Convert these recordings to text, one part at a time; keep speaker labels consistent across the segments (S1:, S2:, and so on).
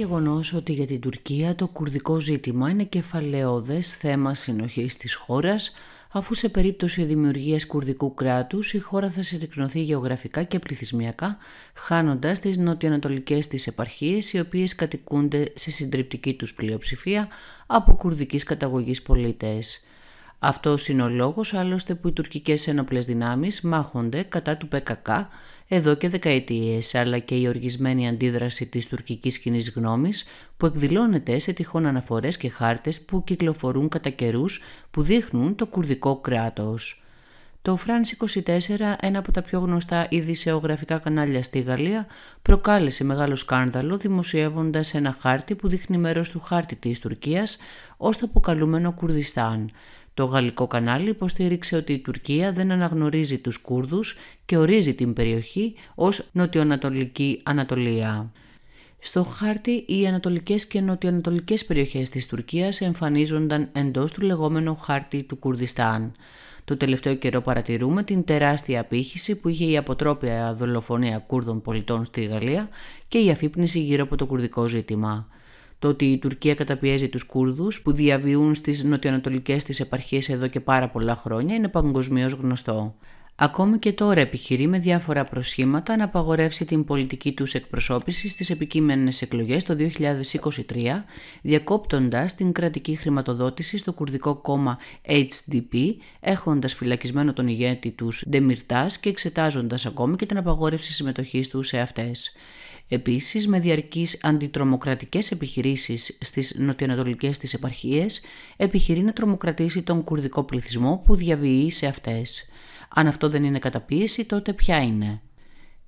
S1: γεγονός ότι για την Τουρκία το κουρδικό ζήτημα είναι κεφαλαιόδες θέμα συνοχής της χώρας, αφού σε περίπτωση δημιουργίας κουρδικού κράτους η χώρα θα συρρυκνωθεί γεωγραφικά και πληθυσμιακά, χάνοντας τις νοτιοανατολικές της επαρχίες, οι οποίες κατοικούνται σε συντριπτική τους πλειοψηφία από κουρδικής καταγωγής πολίτες. Αυτός είναι ο λόγος άλλωστε που οι τουρκικές ενοπλέ δυνάμεις μάχονται κατά του ΠΚΚ εδώ και δεκαετίες, αλλά και η οργισμένη αντίδραση της Τουρκικής κοινής γνώμης, που εκδηλώνεται σε τυχόν αναφορές και χάρτες που κυκλοφορούν κατά καιρούς που δείχνουν το κουρδικό κράτος. Το France 24, ένα από τα πιο γνωστά ειδησεογραφικά κανάλια στη Γαλλία, προκάλεσε μεγάλο σκάνδαλο δημοσιεύοντας ένα χάρτη που δείχνει μέρος του χάρτη της Τουρκίας ως το αποκαλούμενο Κουρδιστάν. Το γαλλικό κανάλι υποστήριξε ότι η Τουρκία δεν αναγνωρίζει τους Κούρδους και ορίζει την περιοχή ως νοτιοανατολική Ανατολία. Στο χάρτη οι ανατολικές και νοτιοανατολικές περιοχές της Τουρκίας εμφανίζονταν εντός του λεγόμενου χάρτη του Κουρδιστάν. Το τελευταίο καιρό παρατηρούμε την τεράστια απήχηση που είχε η αποτρόπια δολοφονία Κούρδων πολιτών στη Γαλλία και η αφύπνιση γύρω από το κουρδικό ζήτημα το ότι η Τουρκία καταπιέζει τους Κούρδους που διαβιούν στις νοτιοανατολικές της επαρχίες εδώ και πάρα πολλά χρόνια είναι παγκοσμίως γνωστό. Ακόμη και τώρα επιχειρεί με διάφορα προσχήματα να απαγορεύσει την πολιτική τους εκπροσώπηση στις επικείμενες εκλογές το 2023, διακόπτοντας την κρατική χρηματοδότηση στο κουρδικό κόμμα HDP, έχοντας φυλακισμένο τον ηγέτη τους Ντεμιρτάς και εξετάζοντας ακόμη και την απαγόρευση συμμετοχής του σε αυτές. Επίσης, με διαρκείς αντιτρομοκρατικές επιχειρήσεις στις νοτιοανατολικές της επαρχίες, επιχειρεί να τρομοκρατήσει τον κουρδικό πληθυσμό που διαβιεί σε αυτές. Αν αυτό δεν είναι καταπίεση, τότε ποια είναι.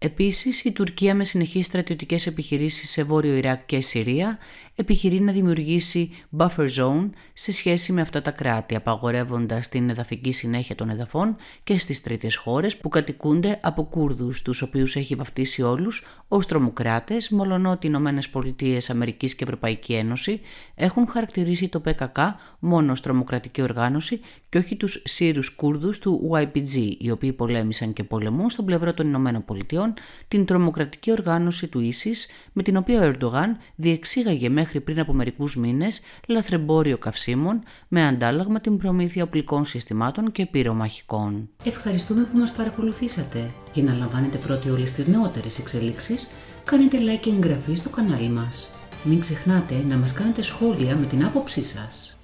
S1: Επίση, η Τουρκία με συνεχείς στρατιωτικές επιχειρήσεις σε Βόρειο Ιράκ και Συρία επιχειρεί να δημιουργήσει buffer zone σε σχέση με αυτά τα κράτη, απαγορεύοντας την εδαφική συνέχεια των εδαφών και στις τρίτες χώρες που κατοικούνται από Κούρδους, τους οποίους έχει βαφτίσει όλους ως τρομοκράτες, μολονότι οι ΗΠΑ και Ευρωπαϊκή Ένωση έχουν χαρακτηρίσει το ΠΚΚ μόνο ως τρομοκρατική οργάνωση και όχι τους Σύρους Κούρδους του YPG, οι οποίοι πολέμησαν και πολεμούν στον πλευρό των Ηνωμένων Πολιτειών την τρομοκρατική οργάνωση του ISIS, με την οποία ο Ερντογάν διεξήγαγε μέχρι πριν από μερικούς μήνες λαθρεμπόριο καυσίμων, με αντάλλαγμα την προμήθεια οπλικών συστημάτων και πυρομαχικών. Ευχαριστούμε που μας παρακολουθήσατε. Για να λαμβάνετε πρώτοι όλες τις νεότερες εξελίξεις, κάνετε like και εγγραφή στο κανάλι μας. Μην ξεχνάτε να μας κάνετε σχόλια με την άποψή σας.